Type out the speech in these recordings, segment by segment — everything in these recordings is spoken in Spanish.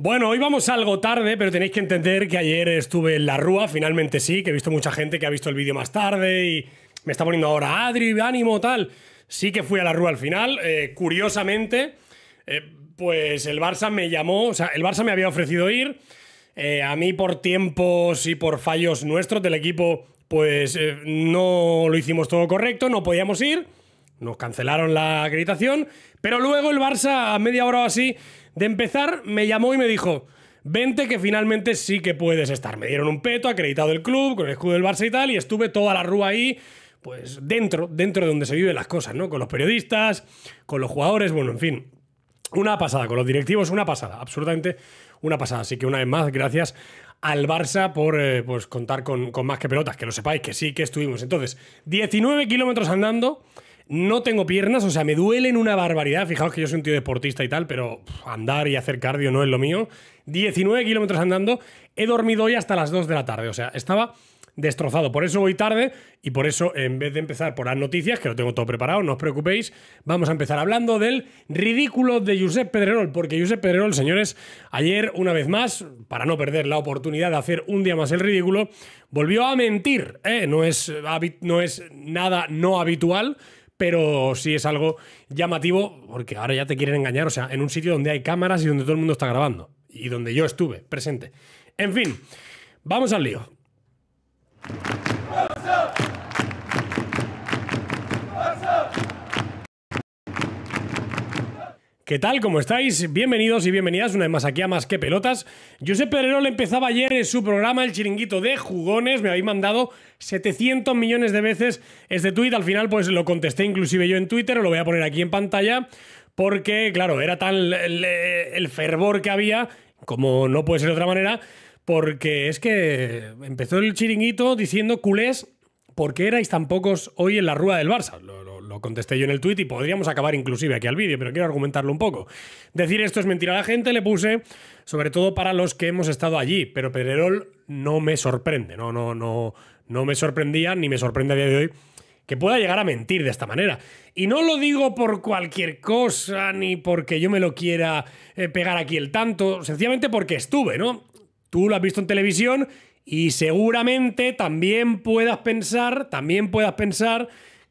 Bueno, hoy vamos algo tarde, pero tenéis que entender que ayer estuve en la rúa, finalmente sí, que he visto mucha gente que ha visto el vídeo más tarde y me está poniendo ahora Adri, ánimo, tal. Sí que fui a la rúa al final. Eh, curiosamente, eh, pues el Barça me llamó, o sea, el Barça me había ofrecido ir. Eh, a mí por tiempos y por fallos nuestros del equipo, pues no lo hicimos todo correcto, no podíamos ir. Nos cancelaron la acreditación, pero luego el Barça a media hora o así de empezar, me llamó y me dijo, vente que finalmente sí que puedes estar. Me dieron un peto, acreditado el club, con el escudo del Barça y tal, y estuve toda la rúa ahí, pues dentro, dentro de donde se viven las cosas, ¿no? Con los periodistas, con los jugadores, bueno, en fin. Una pasada, con los directivos, una pasada, absolutamente una pasada. Así que una vez más, gracias al Barça por eh, pues contar con, con más que pelotas, que lo sepáis que sí que estuvimos. Entonces, 19 kilómetros andando, no tengo piernas, o sea, me duelen una barbaridad. Fijaos que yo soy un tío deportista y tal, pero andar y hacer cardio no es lo mío. 19 kilómetros andando, he dormido hoy hasta las 2 de la tarde, o sea, estaba destrozado. Por eso voy tarde y por eso, en vez de empezar por las noticias, que lo tengo todo preparado, no os preocupéis, vamos a empezar hablando del ridículo de Josep Pedrerol, porque Josep Pedrerol, señores, ayer, una vez más, para no perder la oportunidad de hacer un día más el ridículo, volvió a mentir. ¿eh? No, es, no es nada no habitual pero sí es algo llamativo porque ahora ya te quieren engañar, o sea, en un sitio donde hay cámaras y donde todo el mundo está grabando y donde yo estuve presente. En fin, vamos al lío. ¿Qué tal? ¿Cómo estáis? Bienvenidos y bienvenidas una vez más aquí a Más que Pelotas. Josep le empezaba ayer en su programa El Chiringuito de Jugones. Me habéis mandado 700 millones de veces este tuit. Al final pues lo contesté inclusive yo en Twitter, lo voy a poner aquí en pantalla. Porque, claro, era tan el, fervor que había, como no puede ser de otra manera, porque es que empezó el chiringuito diciendo culés, ¿por qué erais tan pocos hoy en la Rúa del Barça? contesté yo en el tweet y podríamos acabar inclusive aquí al vídeo, pero quiero argumentarlo un poco. Decir esto es mentira a la gente, le puse, sobre todo para los que hemos estado allí, pero Pedrerol no me sorprende, no, no, no, no me sorprendía ni me sorprende a día de hoy que pueda llegar a mentir de esta manera. Y no lo digo por cualquier cosa, ni porque yo me lo quiera eh, pegar aquí el tanto, sencillamente porque estuve, ¿no? Tú lo has visto en televisión y seguramente también puedas pensar, también puedas pensar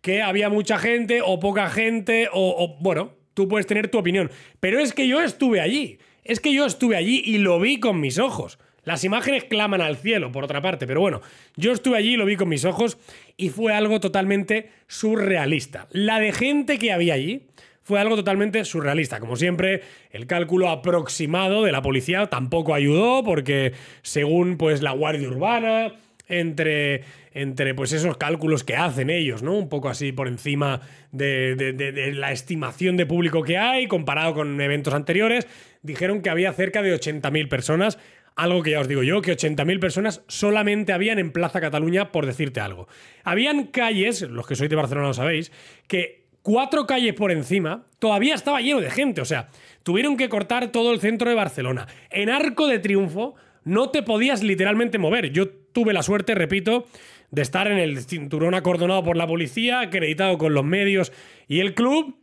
que había mucha gente o poca gente o, bueno, tú puedes tener tu opinión. Pero es que yo estuve allí, es que yo estuve allí y lo vi con mis ojos. Las imágenes claman al cielo, por otra parte, pero bueno, yo estuve allí, lo vi con mis ojos y fue algo totalmente surrealista. La de gente que había allí, fue algo totalmente surrealista. Como siempre, el cálculo aproximado de la policía tampoco ayudó porque según pues la Guardia Urbana, entre, entre pues esos cálculos que hacen ellos, ¿no? Un poco así por encima de, de, la estimación de público que hay, comparado con eventos anteriores, dijeron que había cerca de 80.000 personas, algo que ya os digo yo, que 80.000 personas solamente habían en Plaza Cataluña, por decirte algo. Habían calles, los que sois de Barcelona lo sabéis, que cuatro calles por encima, todavía estaba lleno de gente. O sea, tuvieron que cortar todo el centro de Barcelona. En Arco de Triunfo no te podías literalmente mover. Yo tuve la suerte, repito, de estar en el cinturón acordonado por la policía, acreditado con los medios y el club,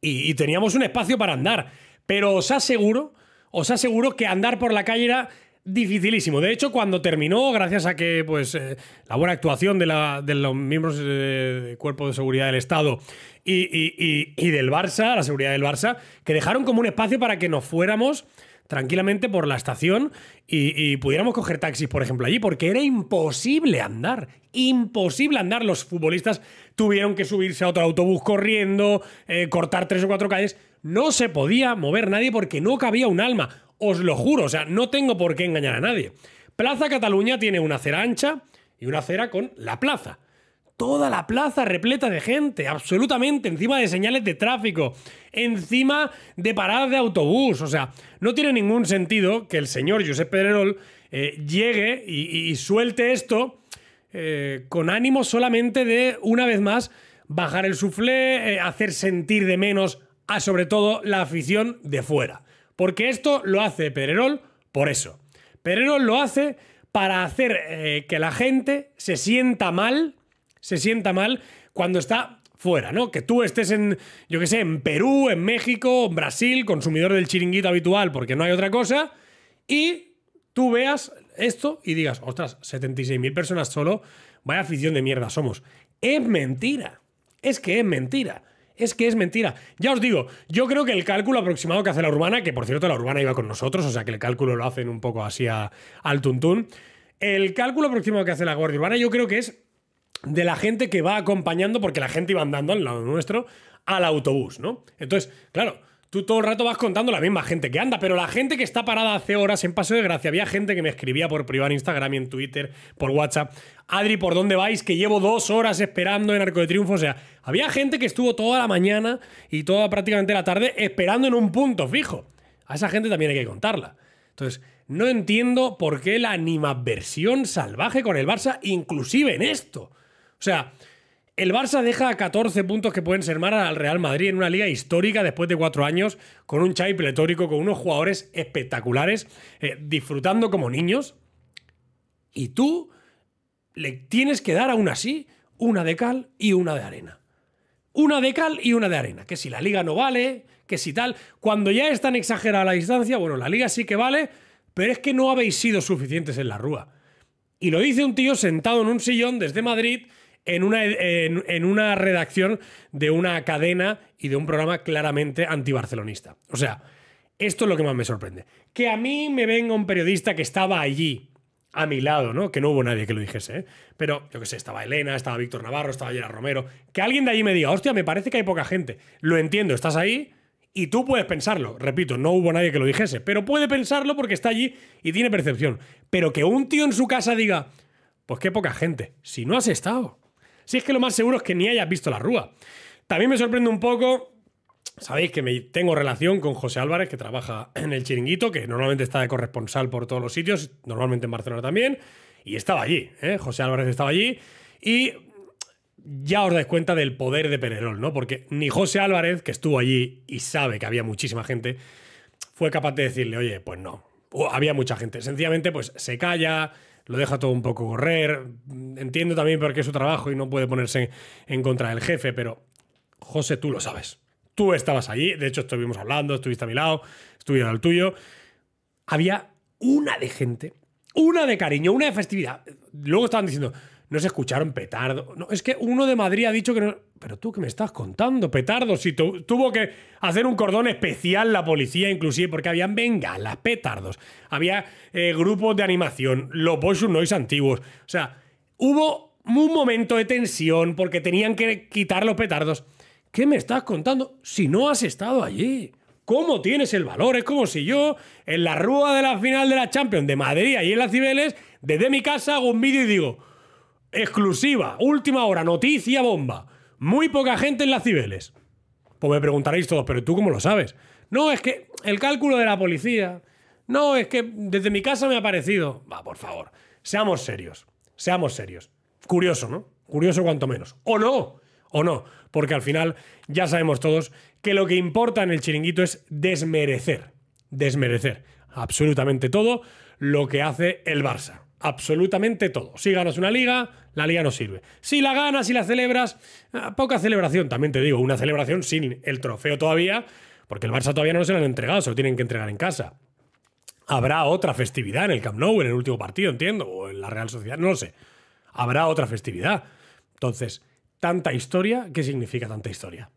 y, teníamos un espacio para andar. Pero os aseguro, os aseguro que andar por la calle era dificilísimo. De hecho, cuando terminó, gracias a que pues, eh, la buena actuación de, los miembros del Cuerpo de Seguridad del Estado y, y, del Barça, la seguridad del Barça, que dejaron como un espacio para que nos fuéramos tranquilamente por la estación y, pudiéramos coger taxis, por ejemplo, allí, porque era imposible andar, imposible andar. Los futbolistas tuvieron que subirse a otro autobús corriendo, eh, cortar tres o cuatro calles. No se podía mover nadie porque no cabía un alma. Os lo juro, o sea, no tengo por qué engañar a nadie. Plaza Cataluña tiene una acera ancha y una acera con la plaza toda la plaza repleta de gente, absolutamente, encima de señales de tráfico, encima de paradas de autobús. O sea, no tiene ningún sentido que el señor Josep Pererol eh, llegue y, suelte esto eh, con ánimo solamente de, una vez más, bajar el suflé, eh, hacer sentir de menos a sobre todo la afición de fuera. Porque esto lo hace Pererol por eso. Pererol lo hace para hacer que la gente se sienta mal se sienta mal cuando está fuera, ¿no? Que tú estés en, yo qué sé, en Perú, en México, en Brasil, consumidor del chiringuito habitual porque no hay otra cosa, y tú veas esto y digas, ostras, 76.000 personas solo, vaya afición de mierda somos. Es mentira, es que es mentira. Es que es mentira. Ya os digo, yo creo que el cálculo aproximado que hace la urbana, que por cierto la urbana iba con nosotros, o sea que el cálculo lo hacen un poco así al tuntún, el cálculo aproximado que hace la Guardia Urbana yo creo que es de la gente que va acompañando, porque la gente iba andando al lado nuestro, al autobús, ¿no? Entonces, claro, tú todo el rato vas contando la misma gente que anda, pero la gente que está parada hace horas en Paso de Gracia, había gente que me escribía por privado en Instagram y en Twitter, por WhatsApp, Adri, ¿por dónde vais? Que llevo dos horas esperando en Arco de Triunfo, o sea, había gente que estuvo toda la mañana y toda prácticamente la tarde esperando en un punto fijo. A esa gente también hay que contarla. Entonces, no entiendo por qué la animadversión salvaje con el Barça, inclusive en esto. O sea, el Barça deja 14 puntos que pueden ser más al Real Madrid en una liga histórica después de cuatro años, con un Chai pletórico, con unos jugadores espectaculares, eh, disfrutando como niños. Y tú le tienes que dar aún así una de cal y una de arena. Una de cal y una de arena. Que si la liga no vale, que si tal. Cuando ya es tan exagerada la distancia, bueno, la liga sí que vale, pero es que no habéis sido suficientes en la rúa. Y lo dice un tío sentado en un sillón desde Madrid en una, en, una redacción de una cadena y de un programa claramente antibarcelonista. O sea, esto es lo que más me sorprende. Que a mí me venga un periodista que estaba allí, a mi lado, ¿no? Que no hubo nadie que lo dijese, ¿eh? Pero yo qué sé, estaba Elena, estaba Víctor Navarro, estaba Gerard Romero. Que alguien de allí me diga, hostia, me parece que hay poca gente. Lo entiendo, estás ahí y tú puedes pensarlo. Repito, no hubo nadie que lo dijese, pero puede pensarlo porque está allí y tiene percepción. Pero que un tío en su casa diga, pues qué poca gente, si no has estado. Si es que lo más seguro es que ni hayas visto la rúa. También me sorprende un poco. Sabéis que me, tengo relación con José Álvarez, que trabaja en el chiringuito, que normalmente está de corresponsal por todos los sitios, normalmente en Barcelona también, y estaba allí, ¿eh? José Álvarez estaba allí, y ya os dais cuenta del poder de Pererol, ¿no? Porque ni José Álvarez, que estuvo allí y sabe que había muchísima gente, fue capaz de decirle, oye, pues no, había mucha gente. Sencillamente, pues se calla, lo deja todo un poco correr. Entiendo también porque es su trabajo y no puede ponerse en, contra del jefe, pero José, tú lo sabes. Tú estabas allí, de hecho estuvimos hablando, estuviste a mi lado, estuviste al tuyo. Había una de gente, una de cariño, una de festividad. Luego estaban diciendo, no se escucharon petardos. No, es que uno de Madrid ha dicho que no. Pero tú, ¿qué me estás contando? Petardos. Si tuvo que hacer un cordón especial la policía, inclusive, porque habían bengalas, petardos. Había eh, grupos de animación, los Boys Noise antiguos. O sea, hubo un momento de tensión porque tenían que quitar los petardos. ¿Qué me estás contando si no has estado allí? ¿Cómo tienes el valor? Es como si yo, en la rúa de la final de la Champions de Madrid, y en las Cibeles, desde mi casa hago un vídeo y digo Exclusiva, última hora, noticia bomba. Muy poca gente en las cibeles. Pues me preguntaréis todos, pero ¿tú cómo lo sabes? No, es que el cálculo de la policía. No, es que desde mi casa me ha parecido. Va, por favor. Seamos serios. Seamos serios. Curioso, ¿no? Curioso cuanto menos. O no. O no. Porque al final ya sabemos todos que lo que importa en el chiringuito es desmerecer. Desmerecer absolutamente todo lo que hace el Barça absolutamente todo. Si ganas una liga, la liga no sirve. Si la ganas y la celebras, ah, poca celebración, también te digo, una celebración sin el trofeo todavía, porque el Barça todavía no se lo han entregado, se lo tienen que entregar en casa. Habrá otra festividad en el Camp Nou, en el último partido, entiendo, o en la Real Sociedad, no lo sé. Habrá otra festividad. Entonces, tanta historia, ¿qué significa tanta historia?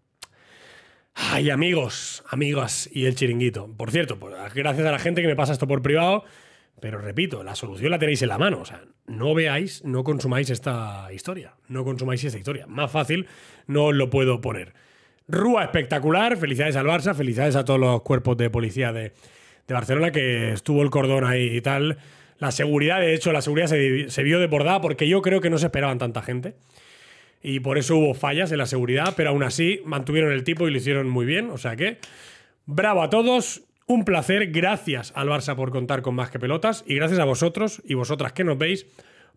Ay, amigos, amigas y el chiringuito. Por cierto, pues, gracias a la gente que me pasa esto por privado, pero repito, la solución la tenéis en la mano. O sea, no veáis, no consumáis esta historia. No consumáis esta historia. Más fácil no lo puedo poner. Rúa espectacular. Felicidades al Barça. Felicidades a todos los cuerpos de policía de, Barcelona que estuvo el cordón ahí y tal. La seguridad, de hecho, la seguridad se, se vio desbordada porque yo creo que no se esperaban tanta gente. Y por eso hubo fallas en la seguridad, pero aún así mantuvieron el tipo y lo hicieron muy bien. O sea que, bravo a todos un placer, gracias al Barça por contar con más que pelotas y gracias a vosotros y vosotras que nos veis,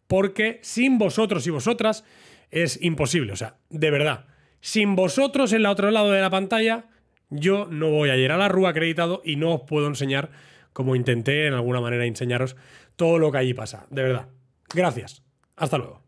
porque sin vosotros y vosotras es imposible, o sea, de verdad, sin vosotros en el otro lado de la pantalla, yo no voy a ir a la rúa acreditado y no os puedo enseñar, como intenté en alguna manera enseñaros, todo lo que allí pasa, de verdad. Gracias, hasta luego.